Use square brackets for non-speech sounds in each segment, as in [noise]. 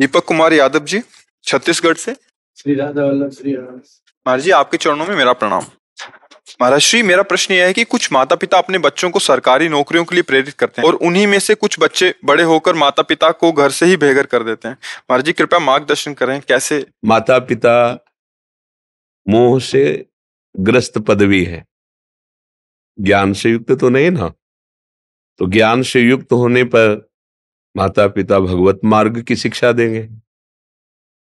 दीपक कुमार यादव जी छत्तीसगढ़ से श्री राधा वल्लभ श्री महाराज जी आपके चरणों में मेरा प्रणाम महाराज श्री मेरा प्रश्न यह है कि कुछ माता पिता अपने बच्चों को सरकारी नौकरियों के लिए प्रेरित करते हैं और उन्हीं में से कुछ बच्चे बड़े होकर माता पिता को घर से ही बेघर कर देते हैं महाराज जी कृपया मार्गदर्शन करें कैसे माता पिता मोह से ग्रस्त पदवी है ज्ञान से युक्त तो नहीं ना तो ज्ञान से युक्त होने पर माता पिता भगवत मार्ग की शिक्षा देंगे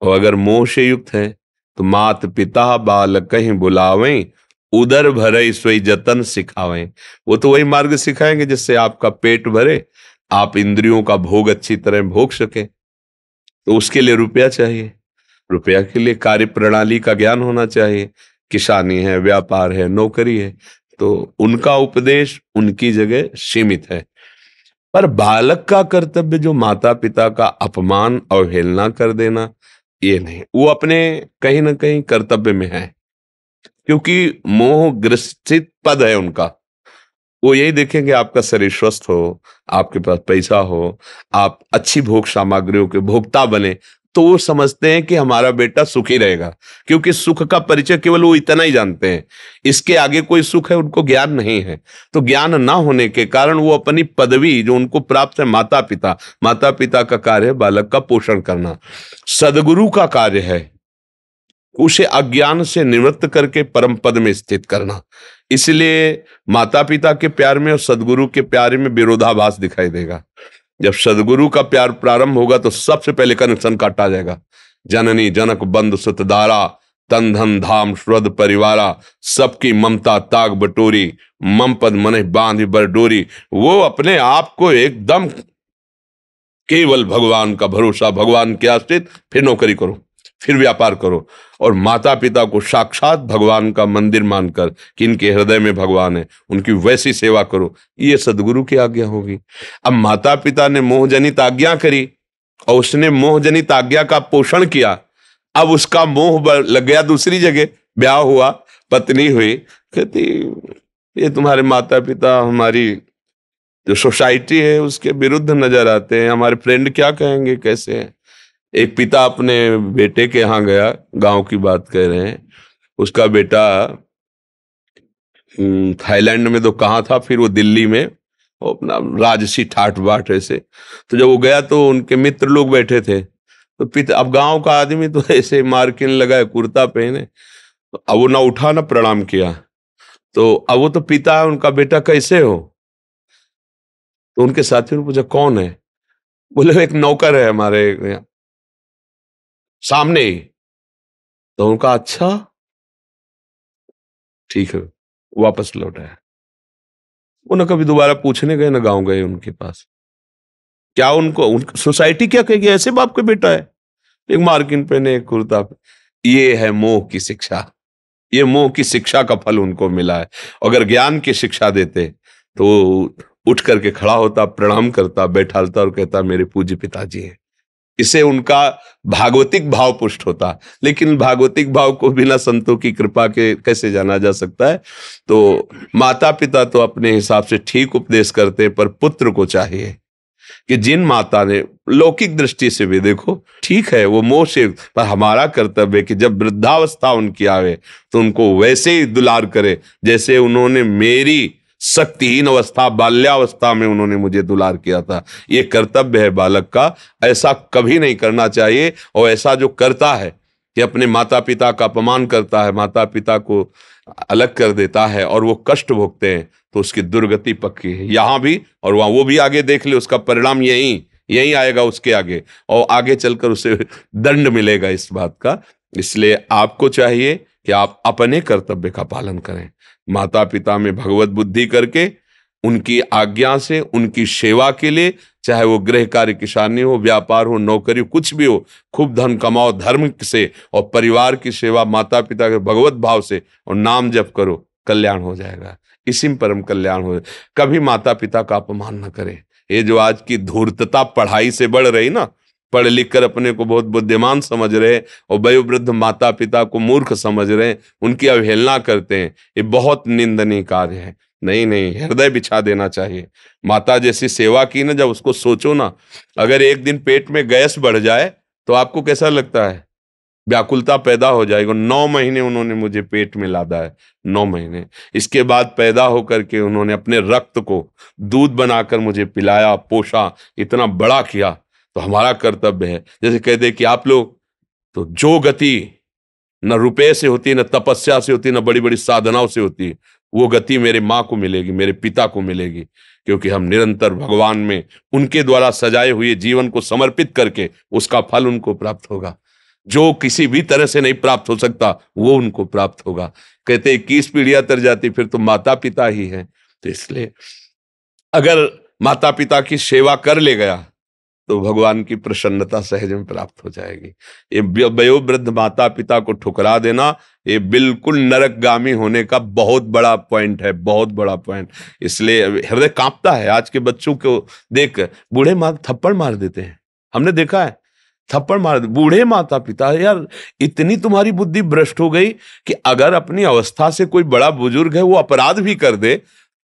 और अगर मोह से युक्त है तो मात पिता बाल कहीं बुलावे उदर भरे सोई जतन सिखावे वो तो वही मार्ग सिखाएंगे जिससे आपका पेट भरे आप इंद्रियों का भोग अच्छी तरह भोग सके तो उसके लिए रुपया चाहिए रुपया के लिए कार्य प्रणाली का ज्ञान होना चाहिए किसानी है व्यापार है नौकरी है तो उनका उपदेश उनकी जगह सीमित है पर बालक का कर्तव्य जो माता पिता का अपमान अवहेलना कर देना ये नहीं वो अपने कहीं ना कहीं कर्तव्य में है क्योंकि मोह ग्रसित पद है उनका वो यही देखेंगे आपका शरीर स्वस्थ हो आपके पास पैसा हो आप अच्छी भोग सामग्रियों के भोक्ता बने तो वो समझते हैं कि हमारा बेटा सुखी रहेगा क्योंकि सुख का परिचय केवल वो इतना ही जानते हैं इसके आगे कोई सुख है उनको ज्ञान नहीं है तो ज्ञान ना होने के कारण वो अपनी पदवी जो उनको प्राप्त है माता पिता माता पिता का कार्य है बालक का पोषण करना सदगुरु का कार्य है उसे अज्ञान से निवृत्त करके परम पद में स्थित करना इसलिए माता पिता के प्यार में और सदगुरु के प्यार में विरोधाभास दिखाई देगा जब सदगुरु का प्यार प्रारंभ होगा तो सबसे पहले कनेक्शन काटा जाएगा जननी जनक बंद सतदारा तन धन धाम श्रद परिवारा सबकी ममता ताग बटोरी मम पद मन बांध बरडोरी वो अपने आप को एकदम केवल भगवान का भरोसा भगवान के आश्रित फिर नौकरी करो फिर व्यापार करो और माता पिता को साक्षात भगवान का मंदिर मानकर कि इनके हृदय में भगवान है उनकी वैसी सेवा करो ये सदगुरु की आज्ञा होगी अब माता पिता ने मोहजनित आज्ञा करी और उसने मोहजनित आज्ञा का पोषण किया अब उसका मोह लग गया दूसरी जगह ब्याह हुआ पत्नी हुई कहती ये तुम्हारे माता पिता हमारी जो सोसाइटी है उसके विरुद्ध नजर आते हैं हमारे फ्रेंड क्या कहेंगे कैसे हैं एक पिता अपने बेटे के यहाँ गया गांव की बात कह रहे हैं उसका बेटा थाईलैंड में तो कहाँ था फिर वो दिल्ली में वो अपना राजसी ठाट बाट ऐसे तो जब वो गया तो उनके मित्र लोग बैठे थे तो पिता अब गांव का आदमी तो [laughs] ऐसे मार्किन लगाए कुर्ता पहने अब वो ना उठा ना प्रणाम किया तो अब वो तो पिता है उनका बेटा कैसे हो तो उनके साथियों ने पूछा कौन है बोले एक नौकर है हमारे यहाँ सामने तो उनका अच्छा ठीक है वापस लौट आया वो ना कभी दोबारा पूछने गए ना गांव गए उनके पास क्या उनको उन सोसाइटी क्या कहेगी ऐसे बाप का बेटा है एक मार्किन पे ने एक कुर्ता पे ये है मोह की शिक्षा ये मोह की शिक्षा का फल उनको मिला है अगर ज्ञान की शिक्षा देते तो उठ करके खड़ा होता प्रणाम करता बैठालता और कहता मेरे पूज्य पिताजी हैं इसे उनका भागवतिक भाव पुष्ट होता लेकिन भागवतिक भाव को बिना संतों की कृपा के कैसे जाना जा सकता है तो माता पिता तो अपने हिसाब से ठीक उपदेश करते हैं पर पुत्र को चाहिए कि जिन माता ने लौकिक दृष्टि से भी देखो ठीक है वो मोह से पर हमारा कर्तव्य कि जब वृद्धावस्था उनकी आवे तो उनको वैसे ही दुलार करे जैसे उन्होंने मेरी शक्तिहीन अवस्था बाल्यावस्था में उन्होंने मुझे दुलार किया था ये कर्तव्य है बालक का ऐसा कभी नहीं करना चाहिए और ऐसा जो करता है कि अपने माता पिता का अपमान करता है माता पिता को अलग कर देता है और वो कष्ट भोगते हैं तो उसकी दुर्गति पक्की है यहाँ भी और वहाँ वो भी आगे देख ले उसका परिणाम यहीं यही आएगा उसके आगे और आगे चलकर उसे दंड मिलेगा इस बात का इसलिए आपको चाहिए कि आप अपने कर्तव्य का पालन करें माता पिता में भगवत बुद्धि करके उनकी आज्ञा से उनकी सेवा के लिए चाहे वो गृह कार्य किसानी हो व्यापार हो नौकरी कुछ भी हो खूब धन कमाओ धर्म से और परिवार की सेवा माता पिता के भगवत भाव से और नाम जप करो कल्याण हो जाएगा इसी में परम कल्याण हो कभी माता पिता का अपमान न करें ये जो आज की धूर्तता पढ़ाई से बढ़ रही ना पढ़ लिख कर अपने को बहुत बुद्धिमान समझ रहे और वयोवृद्ध माता पिता को मूर्ख समझ रहे उनकी अवहेलना करते हैं ये बहुत निंदनीय कार्य है नहीं नहीं हृदय बिछा देना चाहिए माता जैसी सेवा की ना जब उसको सोचो ना अगर एक दिन पेट में गैस बढ़ जाए तो आपको कैसा लगता है व्याकुलता पैदा हो जाएगी नौ महीने उन्होंने मुझे पेट में लादा है नौ महीने इसके बाद पैदा होकर के उन्होंने अपने रक्त को दूध बनाकर मुझे पिलाया पोषा इतना बड़ा किया तो हमारा कर्तव्य है जैसे कह दे कि आप लोग तो जो गति न रुपये से होती न तपस्या से होती न बड़ी बड़ी साधनाओं से होती वो गति मेरे माँ को मिलेगी मेरे पिता को मिलेगी क्योंकि हम निरंतर भगवान में उनके द्वारा सजाए हुए जीवन को समर्पित करके उसका फल उनको प्राप्त होगा जो किसी भी तरह से नहीं प्राप्त हो सकता वो उनको प्राप्त होगा कहते इक्कीस पीढ़ियां तर जाती फिर तो माता पिता ही है तो इसलिए अगर माता पिता की सेवा कर ले गया तो भगवान की प्रसन्नता सहज में प्राप्त हो जाएगी ये वयोवृद्ध माता पिता को ठुकरा देना ये बिल्कुल नरकगामी होने का बहुत बड़ा पॉइंट है बहुत बड़ा पॉइंट इसलिए हृदय कांपता है आज के बच्चों को देख बूढ़े माँ थप्पड़ मार देते हैं हमने देखा है थप्पड़ मार बूढ़े माता पिता यार इतनी तुम्हारी बुद्धि भ्रष्ट हो गई कि अगर अपनी अवस्था से कोई बड़ा बुजुर्ग है वो अपराध भी कर दे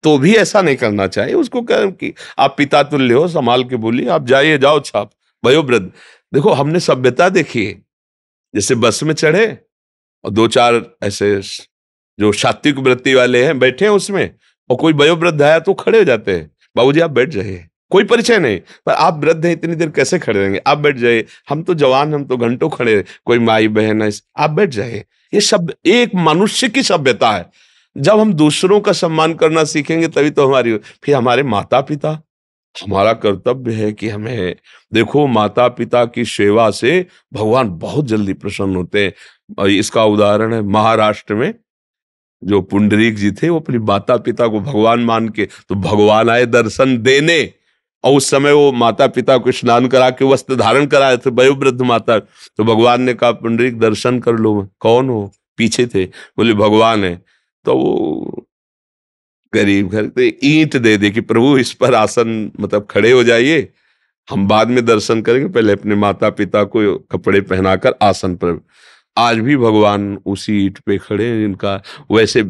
तो भी ऐसा नहीं करना चाहिए उसको कह कि आप पिता तुल्य हो संभाल के बोलिए आप जाइए जाओ छाप वयोवृद्ध देखो हमने सभ्यता देखी है जैसे बस में चढ़े और दो चार ऐसे जो सात्विक वृत्ति वाले हैं बैठे हैं उसमें और कोई वयोवृद्ध आया तो खड़े हो जाते हैं बाबू आप बैठ जाइए कोई परिचय नहीं पर आप वृद्ध हैं इतनी देर कैसे खड़े रहेंगे आप बैठ जाइए हम तो जवान हम तो घंटों खड़े कोई माई बहन है आप बैठ जाइए ये सब एक मनुष्य की सभ्यता है जब हम दूसरों का सम्मान करना सीखेंगे तभी तो हमारी फिर हमारे माता पिता हमारा कर्तव्य है कि हमें देखो माता पिता की सेवा से भगवान बहुत जल्दी प्रसन्न होते हैं इसका उदाहरण है महाराष्ट्र में जो पुंडरीक जी थे वो अपनी माता पिता को भगवान मान के तो भगवान आए दर्शन देने और उस समय वो माता पिता को स्नान करा के वस्त्र धारण कराए थे वयोवृद्ध माता तो भगवान ने कहा पुंडरीक दर्शन कर लो कौन हो पीछे थे बोले भगवान है तो वो गरीब घर तो ईंट दे दे कि प्रभु इस पर आसन मतलब खड़े हो जाइए हम बाद में दर्शन करेंगे पहले अपने माता पिता को कपड़े पहनाकर आसन पर आज भी भगवान उसी ईट पे खड़े हैं जिनका वैसे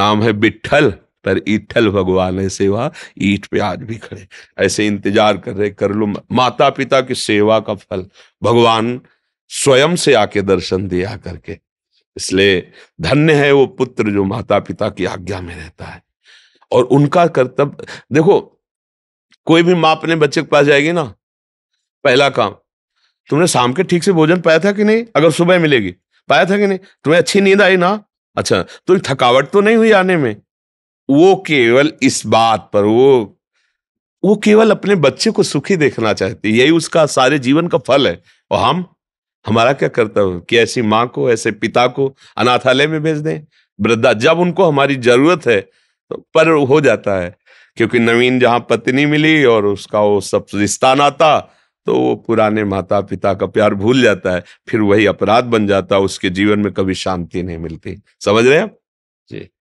नाम है बिठल पर ईठल भगवान है सेवा ईट पे आज भी खड़े ऐसे इंतजार कर रहे कर लो माता पिता की सेवा का फल भगवान स्वयं से आके दर्शन दिया करके इसलिए धन्य है वो पुत्र जो माता पिता की आज्ञा में रहता है और उनका कर्तव्य देखो कोई भी माँ अपने बच्चे के पास जाएगी ना पहला काम तुमने शाम के ठीक से भोजन पाया था कि नहीं अगर सुबह मिलेगी पाया था कि नहीं तुम्हें अच्छी नींद आई ना अच्छा तो थकावट तो नहीं हुई आने में वो केवल इस बात पर वो वो केवल अपने बच्चे को सुखी देखना चाहती यही उसका सारे जीवन का फल है और हम हमारा क्या कर्तव्य कि ऐसी माँ को ऐसे पिता को अनाथालय में भेज दें वृद्धा जब उनको हमारी जरूरत है तो पर हो जाता है क्योंकि नवीन जहाँ पत्नी मिली और उसका वो सब रिश्ता नाता तो वो पुराने माता पिता का प्यार भूल जाता है फिर वही अपराध बन जाता है उसके जीवन में कभी शांति नहीं मिलती समझ रहे हैं जी